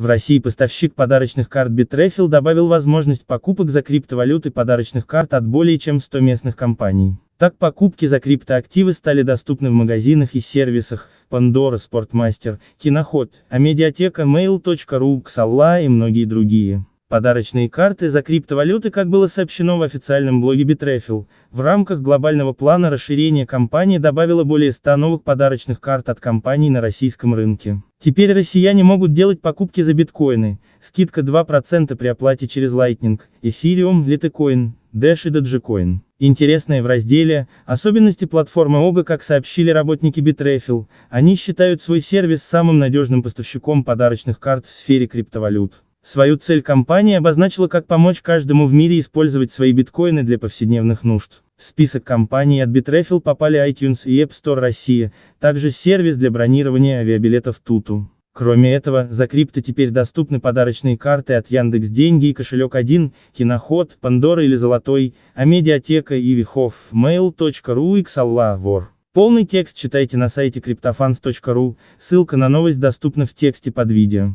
В России поставщик подарочных карт Bitrefill добавил возможность покупок за криптовалюты подарочных карт от более чем 100 местных компаний. Так покупки за криптоактивы стали доступны в магазинах и сервисах Pandora Sportmaster, Киноход, Амедиатека, Mail.ru, Xalla и многие другие. Подарочные карты за криптовалюты, как было сообщено в официальном блоге Bitrefill, в рамках глобального плана расширения компании добавила более 100 новых подарочных карт от компаний на российском рынке. Теперь россияне могут делать покупки за биткоины, скидка 2% при оплате через Lightning, Ethereum, Litecoin, Dash и Dogecoin. Интересное в разделе «Особенности платформы ОГА», как сообщили работники Bitrefill, они считают свой сервис самым надежным поставщиком подарочных карт в сфере криптовалют. Свою цель компания обозначила как помочь каждому в мире использовать свои биткоины для повседневных нужд. В список компаний от Bitrefill попали iTunes и App Store Россия, также сервис для бронирования авиабилетов Tutu. Кроме этого, за крипто теперь доступны подарочные карты от Яндекс Деньги и кошелек 1, Киноход, Пандора или Золотой, а медиатека и Вихов, mail.ru и Xallah Полный текст читайте на сайте криптофанс.ру, ссылка на новость доступна в тексте под видео.